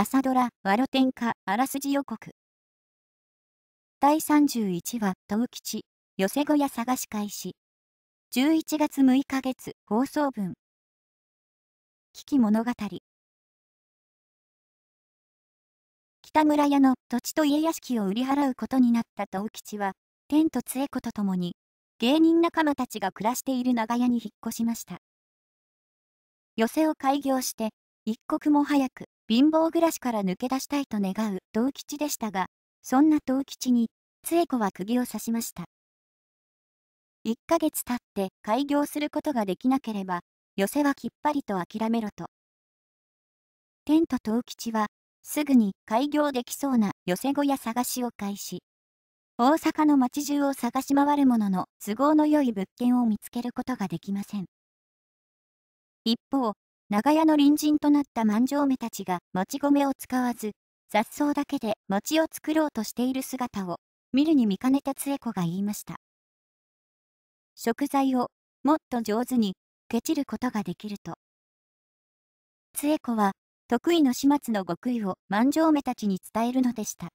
朝ドラ、ワロ天下、あらすじ予告。第31話、東吉、寄せ小屋探し開始。11月6日月、放送分。危機物語。北村屋の土地と家屋敷を売り払うことになった東吉は、天と杖子と共に、芸人仲間たちが暮らしている長屋に引っ越しました。寄せを開業して、一刻も早く貧乏暮らしから抜け出したいと願う藤吉でしたが、そんな藤吉に、杖子は釘を刺しました。1ヶ月経って開業することができなければ、寄せはきっぱりと諦めろと。天と藤吉は、すぐに開業できそうな寄せ小屋探しを開始。大阪の町中を探し回るものの都合の良い物件を見つけることができません。一方、長屋の隣人となった万丈目たちが、もち米を使わず、雑草だけで餅を作ろうとしている姿を、見るに見かねたつえ子が言いました。食材を、もっと上手に、けちることができると。つえ子は、得意の始末の極意を万丈目たちに伝えるのでした。